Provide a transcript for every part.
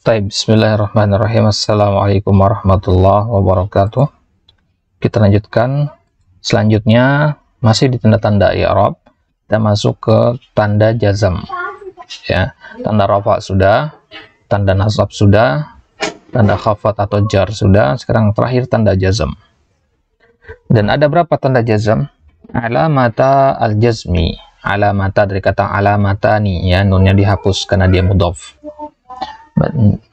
Taib, bismillahirrahmanirrahim. Assalamualaikum warahmatullahi wabarakatuh. Kita lanjutkan. Selanjutnya, masih di tanda-tanda i'rab, ya, kita masuk ke tanda jazam. Ya, tanda rafa sudah, tanda nasab sudah, tanda khafat atau jar sudah, sekarang terakhir tanda jazam. Dan ada berapa tanda jazam? Alamata al-jazmi. Alamata dari kata alamatani ya, nunnya dihapus karena dia mudhof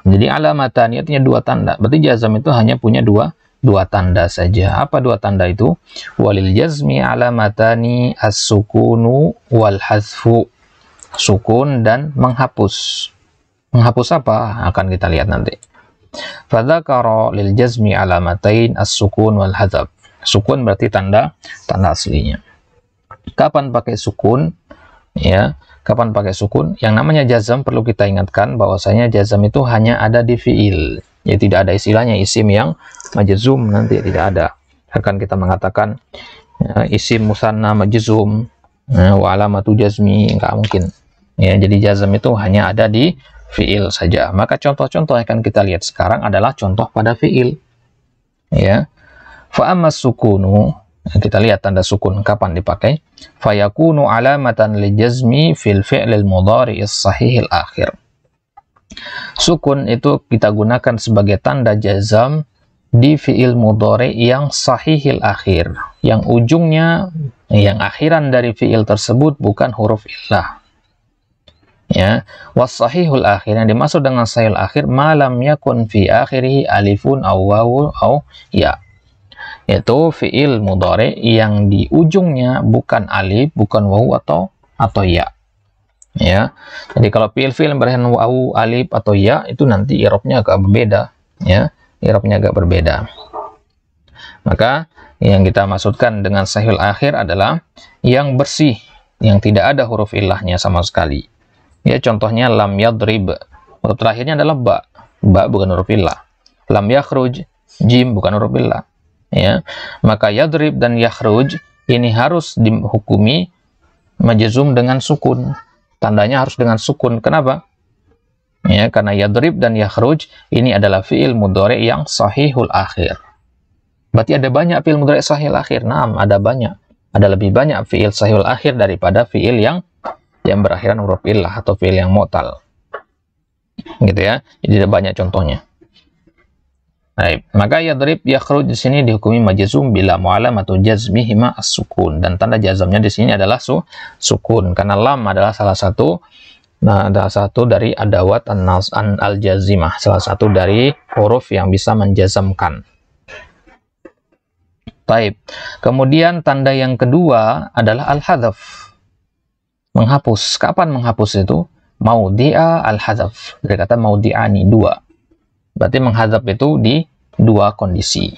jadi alamatan artinya dua tanda. Berarti jazam itu hanya punya dua dua tanda saja. Apa dua tanda itu? Walil jazmi alamatani as-sukunu wal hazfu Sukun dan menghapus. Menghapus apa? Akan kita lihat nanti. Fadzakara lil jazmi alamatain as-sukun wal hazf Sukun berarti tanda tanda aslinya. Kapan pakai sukun? Ya, kapan pakai sukun. Yang namanya jazam perlu kita ingatkan bahwasanya jazam itu hanya ada di fiil. Ya tidak ada istilahnya isim yang majazum nanti tidak ada. Akan kita mengatakan ya, isim musanna majazum ya, wa jazmi enggak mungkin. Ya, jadi jazam itu hanya ada di fiil saja. Maka contoh-contoh yang akan kita lihat sekarang adalah contoh pada fiil. Ya. fa'amas sukunu kita lihat tanda sukun kapan dipakai fayakunu alamatan jazmi fil fi'lil mudhari sahihil akhir sukun itu kita gunakan sebagai tanda jazam di fi'il mudhari yang sahihil akhir yang ujungnya yang akhiran dari fi'il tersebut bukan huruf illah ya was sahihul akhir yang dimaksud dengan sahihul akhir malam yakun fi akhirih alifun aw wawu aw ya yaitu fiil mudore yang di ujungnya bukan alif, bukan wawu atau atau ya. Ya. Jadi kalau fiil-fiil berakhir wawu, alif atau ya itu nanti irobnya agak berbeda, ya. Irobnya agak berbeda. Maka yang kita maksudkan dengan sahil akhir adalah yang bersih, yang tidak ada huruf ilahnya sama sekali. Ya, contohnya lam yadrib. Huruf terakhirnya adalah ba. Ba bukan huruf ilah Lam yakhruj, jim bukan huruf ilah ya maka yadrib dan yakhruj ini harus dihukumi majazum dengan sukun tandanya harus dengan sukun kenapa ya karena yadrib dan yakhruj ini adalah fiil mudhari yang sahihul akhir berarti ada banyak fiil mudhari sahihul akhir nah ada banyak ada lebih banyak fiil sahihul akhir daripada fiil yang yang berakhiran huruf illah atau fiil yang mutal gitu ya jadi ada banyak contohnya Baik, maka yadrib yakhruj di sini dihukumi majazum bila atau jazmihima as-sukun dan tanda jazamnya di sini adalah su sukun karena lam adalah salah satu nah, adalah satu dari adawat an, al-jazimah, salah satu dari huruf yang bisa menjazamkan. Taib. Kemudian tanda yang kedua adalah al-hadaf. Menghapus. Kapan menghapus itu? Maudi'a al-hadaf. Dari kata maudi'ani, dua Berarti menghadap itu di dua kondisi.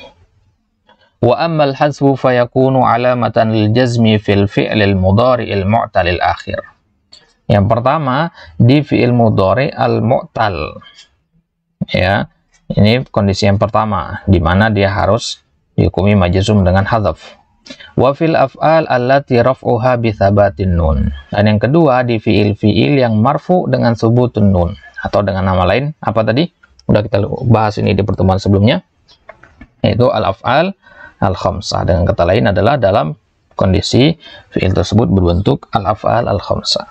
Wa ammal hazfu fayakunu alamatan lil jazmi fil fi'lil il mu'talil akhir. Yang pertama di fi'il mudari al mu'tal. Ya, ini kondisi yang pertama di mana dia harus dihukumi majazum dengan hadaf. Wa fil af'al allati raf'uha bi thabatin nun. Dan yang kedua di fi'il fi'il yang marfu dengan subutun nun atau dengan nama lain apa tadi? udah kita bahas ini di pertemuan sebelumnya yaitu al-af'al al-khamsah dengan kata lain adalah dalam kondisi fi'il tersebut berbentuk al-af'al al-khamsah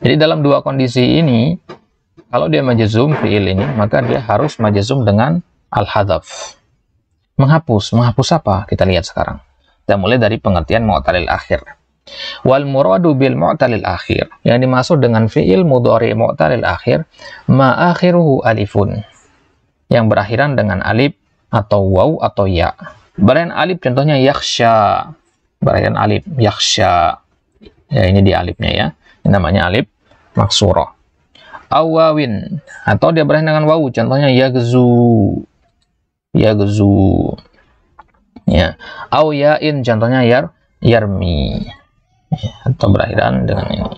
jadi dalam dua kondisi ini kalau dia majazum fi'il ini maka dia harus majazum dengan al-hadaf menghapus menghapus apa kita lihat sekarang kita mulai dari pengertian mu'talil akhir Wal muradu bil mu'talil akhir. Yang dimaksud dengan fi'il mudhari mu'talil akhir, ma akhiruhu alifun. Yang berakhiran dengan alif atau waw atau ya. Berakhiran alif contohnya yakhsha. Berakhiran alif yakhsha. Ya ini di alifnya ya. Ini namanya alif maksurah. Awawin atau dia berakhir dengan waw contohnya yagzu. Yagzu. Ya. Au yain contohnya yar yarmi atau berakhiran dengan ini.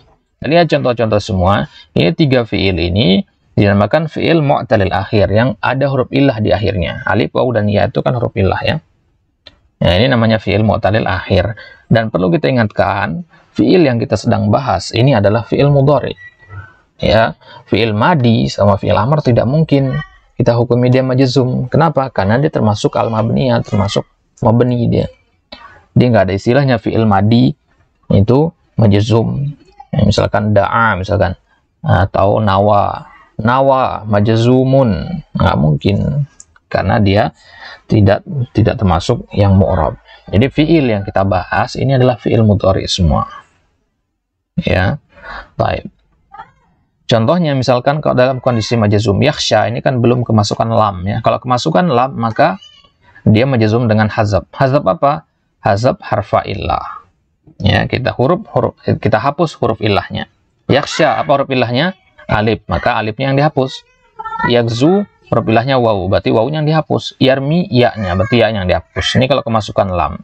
Lihat ya contoh-contoh semua. Ini tiga fiil ini dinamakan fiil mu'talil akhir yang ada huruf ilah di akhirnya. Alif, waw, dan ya itu kan huruf ilah ya. Nah, ini namanya fiil mu'talil akhir. Dan perlu kita ingatkan, fiil yang kita sedang bahas ini adalah fiil mudhari. Ya, fiil madi sama fiil amar tidak mungkin kita hukumi dia majzum. Kenapa? Karena dia termasuk al mabniyah, termasuk mabni dia. Dia nggak ada istilahnya fiil madi itu majazum ya, misalkan da'a misalkan atau nawa nawa majazumun nggak mungkin karena dia tidak tidak termasuk yang mu'rab jadi fiil yang kita bahas ini adalah fiil mudhari semua ya baik contohnya misalkan kalau dalam kondisi majazum yakhsha ini kan belum kemasukan lam ya kalau kemasukan lam maka dia majazum dengan hazab hazab apa hazab harfa illah ya kita huruf huruf eh, kita hapus huruf ilahnya yaksha apa huruf ilahnya alif maka alifnya yang dihapus yakzu huruf ilahnya waw berarti wau yang dihapus yarmi ya-nya berarti ya yang dihapus ini kalau kemasukan lam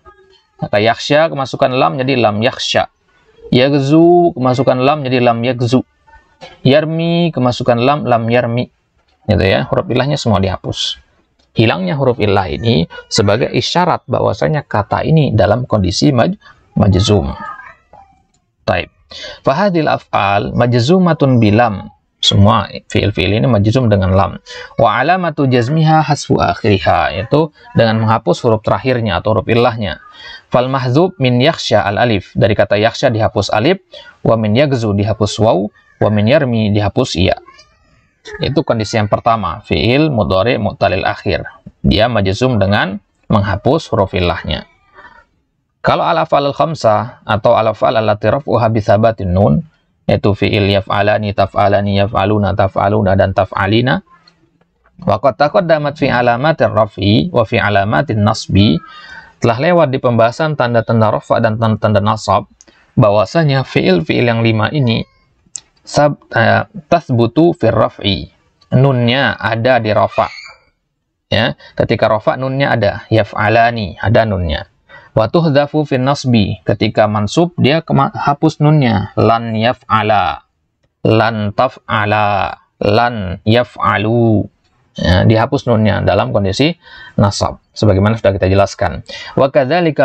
maka yaksha kemasukan lam jadi lam yaksha yakzu kemasukan lam jadi lam yakzu yarmi kemasukan lam lam yarmi gitu ya huruf ilahnya semua dihapus hilangnya huruf ilah ini sebagai isyarat bahwasanya kata ini dalam kondisi maj majzum taib fahadil af'al majzumatun bilam semua fiil-fiil ini majzum dengan lam wa alamatu jazmiha hasfu akhiriha yaitu dengan menghapus huruf terakhirnya atau huruf illahnya fal mahzub min yakhsha al alif dari kata yakhsha dihapus alif wa min yagzu dihapus waw wa min yarmi dihapus iya itu kondisi yang pertama fiil mudhari mu'talil akhir dia majzum dengan menghapus huruf illahnya kalau al-af'al al-khamsah atau al-af'al allati raf'uha bi nun yaitu fi'il yaf'alani taf'alani yaf'aluna taf'aluna dan taf'alina wa qad taqaddamat fi alamatin raf'i wa fi alamatin nasbi telah lewat di pembahasan tanda-tanda rafa dan tanda-tanda nasab bahwasanya fi'il-fi'il yang lima ini sab, uh, eh, tasbutu fir raf'i nunnya ada di rafa ya ketika rafa nunnya ada yaf yaf'alani ada nunnya Watuh dafu fin Ketika mansub, dia hapus nunnya. Lan ala, Lan ala, Lan alu, Ya, dihapus nunnya dalam kondisi nasab sebagaimana sudah kita jelaskan wa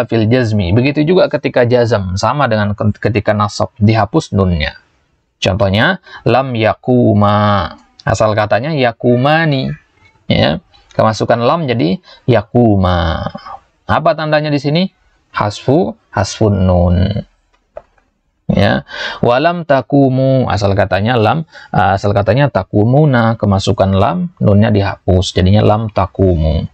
fil jazmi begitu juga ketika jazam sama dengan ketika nasab dihapus nunnya contohnya lam yakuma asal katanya yakumani ya kemasukan lam jadi yakuma apa tandanya di sini hasfu hasfun nun ya walam takumu asal katanya lam ah, asal katanya takumu nah kemasukan lam nunnya dihapus jadinya lam takumu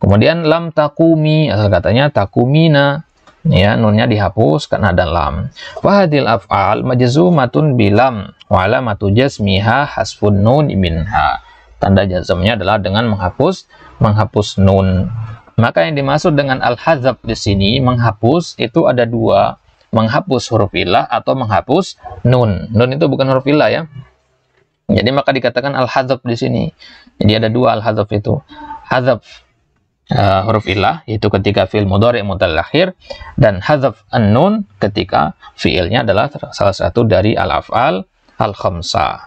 kemudian lam takumi asal katanya takumina ya nunnya dihapus karena ada lam wahadil af'al majzumatun bilam walam alamatu miha hasfun nun minha tanda jazmnya adalah dengan menghapus menghapus nun maka yang dimaksud dengan al-hazab di sini menghapus itu ada dua, menghapus huruf ilah atau menghapus nun. Nun itu bukan huruf ilah ya. Jadi maka dikatakan al-hazab di sini. Jadi ada dua al-hazab itu. Hazab uh, eh, huruf ilah itu ketika fi'il mudhari' mutalakhir dan hazaf an-nun ketika fi'ilnya adalah salah satu dari al-af'al al-khamsah.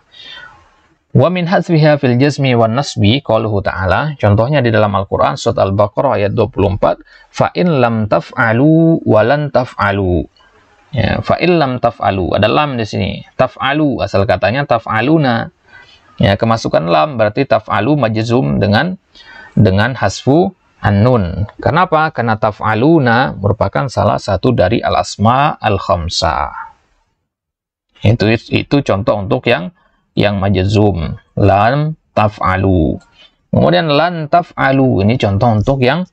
Wa min fil jazmi wan nasbi qauluhu ta'ala contohnya di dalam Al-Qur'an surat Al-Baqarah ayat 24 fa in lam taf'alu wa lan taf'alu ya fa in lam taf'alu ada lam di sini taf'alu asal katanya taf'aluna ya kemasukan lam berarti taf'alu majzum dengan dengan hasfu an-nun kenapa karena taf'aluna merupakan salah satu dari al-asma al-khamsah itu itu contoh untuk yang yang majazum. lam taf'alu kemudian lan taf'alu ini contoh untuk yang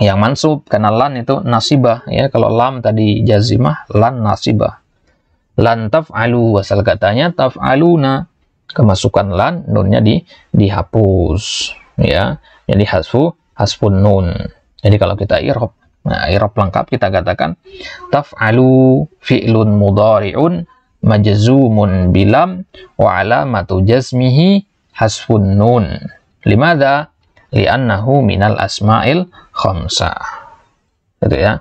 yang mansub karena lan itu nasibah ya kalau lam tadi jazimah lan nasibah lan taf'alu asal katanya taf'aluna kemasukan lan nunnya di dihapus ya jadi hasfu hasfun nun jadi kalau kita irob Nah, irob lengkap kita katakan taf'alu fi'lun mudari'un majzumun bilam wa alamatu jazmihi hasfun nun. Limadha? Li'annahu minal asma'il khamsa. Gitu ya.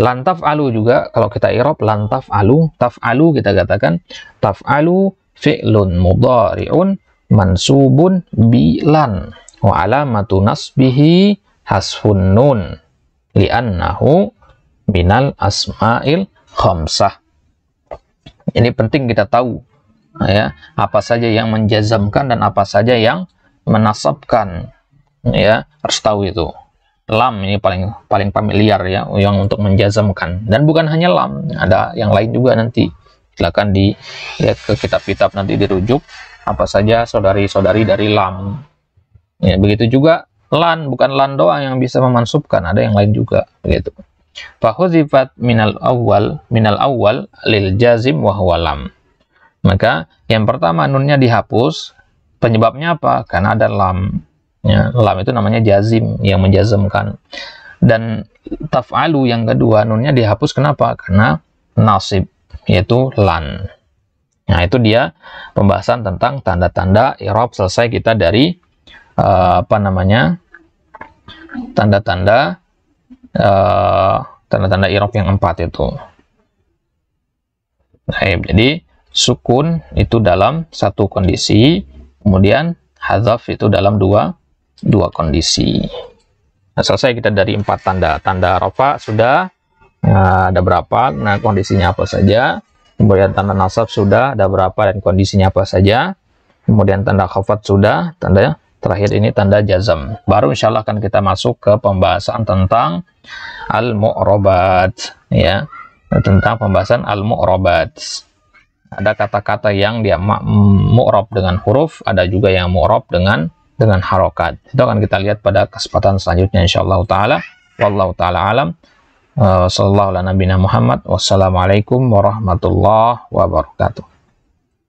Lantaf alu juga kalau kita irob lantaf alu, taf alu kita katakan taf alu fi'lun mudariun mansubun bilan wa alamatu nasbihi hasfun nun li'annahu minal asma'il khamsah ini penting kita tahu ya apa saja yang menjazamkan dan apa saja yang menasabkan ya harus tahu itu lam ini paling paling familiar ya yang untuk menjazamkan dan bukan hanya lam ada yang lain juga nanti silakan di ya, ke kitab-kitab nanti dirujuk apa saja saudari-saudari dari lam ya begitu juga lan bukan lan doang yang bisa memansubkan ada yang lain juga begitu sifat minal awal minal awal lil jazim wahwalam. walam Maka yang pertama nunnya dihapus. Penyebabnya apa? Karena ada lam. Ya, lam itu namanya jazim yang menjazmkan. Dan taf'alu yang kedua nunnya dihapus kenapa? Karena nasib yaitu lan. Nah, itu dia pembahasan tentang tanda-tanda i'rab selesai kita dari uh, apa namanya? tanda-tanda Eh, tanda-tanda uh, irob yang empat itu. ya, jadi sukun itu dalam satu kondisi, kemudian hazaf itu dalam dua dua kondisi. Nah, selesai kita dari empat tanda. Tanda rofa sudah nah, ada berapa, nah kondisinya apa saja. Kemudian tanda nasab sudah ada berapa dan kondisinya apa saja. Kemudian tanda khafat sudah, tanda ya? terakhir ini tanda jazam. Baru insya Allah akan kita masuk ke pembahasan tentang al-mu'robat. Ya, tentang pembahasan al-mu'robat. Ada kata-kata yang dia mu'rob dengan huruf, ada juga yang mu'rob dengan dengan harokat. Itu akan kita lihat pada kesempatan selanjutnya insya Allah ta'ala. Wallahu ta'ala alam. Uh, sallallahu ala nabina Muhammad. Wassalamualaikum warahmatullahi wabarakatuh.